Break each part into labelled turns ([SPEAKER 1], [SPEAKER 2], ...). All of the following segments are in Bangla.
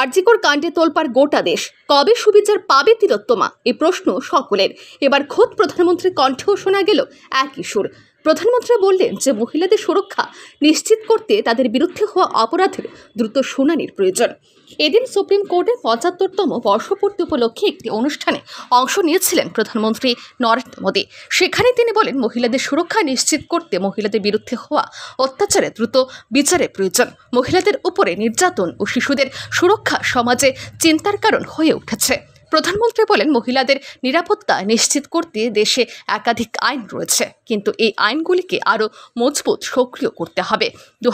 [SPEAKER 1] আরজিকর কাণ্ডে তোলপার গোটা দেশ কবে সুবিচার পাবে তিলোত্তমা এ প্রশ্ন সকলের এবার খোদ প্রধানমন্ত্রীর কণ্ঠেও শোনা গেল একই সুর প্রধানমন্ত্রী বললেন যে মহিলাদের সুরক্ষা নিশ্চিত করতে তাদের বিরুদ্ধে হওয়া অপরাধের দ্রুত শুনানির প্রয়োজন এদিন সুপ্রিম কোর্টের পঁচাত্তরতম বর্ষপূর্তি উপলক্ষে একটি অনুষ্ঠানে অংশ নিয়েছিলেন প্রধানমন্ত্রী নরেন্দ্র মোদী সেখানে তিনি বলেন মহিলাদের সুরক্ষা নিশ্চিত করতে মহিলাদের বিরুদ্ধে হওয়া অত্যাচারে দ্রুত বিচারের প্রয়োজন মহিলাদের উপরে নির্যাতন ও শিশুদের সুরক্ষা সমাজে চিন্তার কারণ হয়ে উঠেছে প্রধানমন্ত্রী বলেন মহিলাদের নিরাপত্তা নিশ্চিত করতে দেশে একাধিক আইন রয়েছে কিন্তু এই আইনগুলিকে আরও মজবুত সক্রিয় করতে হবে দু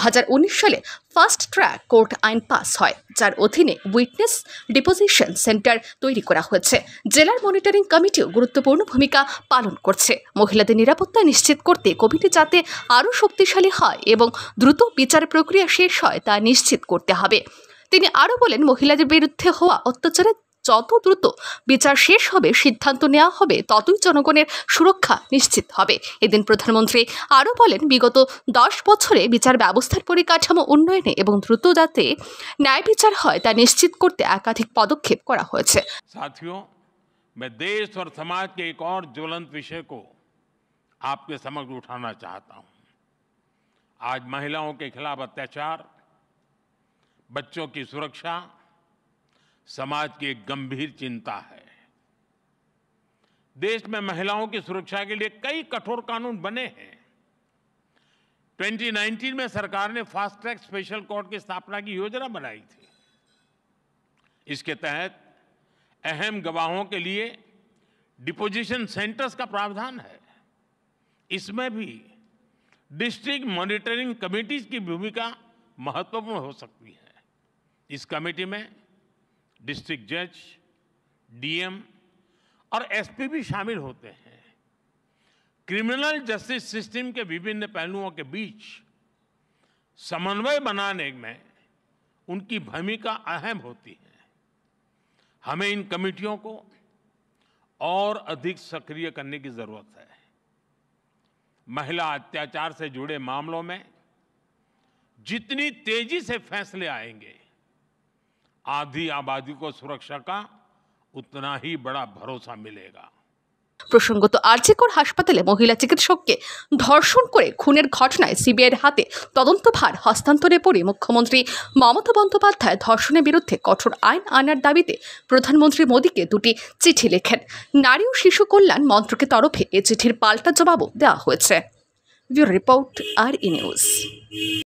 [SPEAKER 1] সালে ফার্স্ট ট্র্যাক কোর্ট আইন পাস হয় যার অধীনে উইটনেস ডিপোজিশন সেন্টার তৈরি করা হয়েছে জেলার মনিটরিং কমিটিও গুরুত্বপূর্ণ ভূমিকা পালন করছে মহিলাদের নিরাপত্তা নিশ্চিত করতে কমিটি যাতে আরও শক্তিশালী হয় এবং দ্রুত বিচার প্রক্রিয়া শেষ হয় তা নিশ্চিত করতে হবে তিনি আরও বলেন মহিলাদের বিরুদ্ধে হওয়া অত্যাচারের যত দ্রুত বিচার শেষ হবে সিদ্ধান্ত নেওয়া হবে ততই জনগণের সুরক্ষা নিশ্চিত হবে এদিন প্রধানমন্ত্রী আরও বলেন বিগত দশ বছরে বিচার ব্যবস্থার পরিকাঠামো উন্নয়নে এবং দ্রুত যাতে ন্যায় বিচার হয় তা নিশ্চিত করতে একাধিক পদক্ষেপ করা হয়েছে
[SPEAKER 2] मैं देश और समाज के एक और ज्वलंत विषय को आपके समक्ष उठाना चाहता हूं आज महिलाओं के खिलाफ अत्याचार बच्चों की सुरक्षा समाज की एक गंभीर चिंता है देश में महिलाओं की सुरक्षा के लिए कई कठोर कानून बने हैं 2019 में सरकार ने फास्ट ट्रैक स्पेशल कोर्ट की स्थापना की योजना बनाई थी इसके तहत अहम गवाहों के लिए डिपोजिशन सेंटर्स का प्रावधान है इसमें भी डिस्ट्रिक्ट मॉनिटरिंग कमेटीज की भूमिका महत्वपूर्ण हो सकती है इस कमेटी में डिस्ट्रिक्ट जज डीएम और एसपी भी शामिल होते हैं क्रिमिनल जस्टिस सिस्टम के विभिन्न पहलुओं के बीच समन्वय बनाने में उनकी भूमिका अहम होती है हमें इन कमिटियों को और अधिक सक्रिय करने की जरूरत है महिला अत्याचार से जुड़े मामलों में जितनी तेजी से फैसले आएंगे आधी आबादी को सुरक्षा का उतना ही बड़ा भरोसा मिलेगा
[SPEAKER 1] প্রসঙ্গত আরজিকর হাসপাতালে মহিলা চিকিৎসককে ধর্ষণ করে খুনের ঘটনায় সিবিআইয়ের হাতে তদন্তভার হস্তান্তরে পড়ে মুখ্যমন্ত্রী মমতা বন্দ্যোপাধ্যায় ধর্ষণের বিরুদ্ধে কঠোর আইন আনার দাবিতে প্রধানমন্ত্রী মোদীকে দুটি চিঠি লেখেন নারী ও শিশু কল্যাণ মন্ত্রকের তরফে এ চিঠির পাল্টা জবাবও দেওয়া হয়েছে রিপোর্ট আর ই নিউজ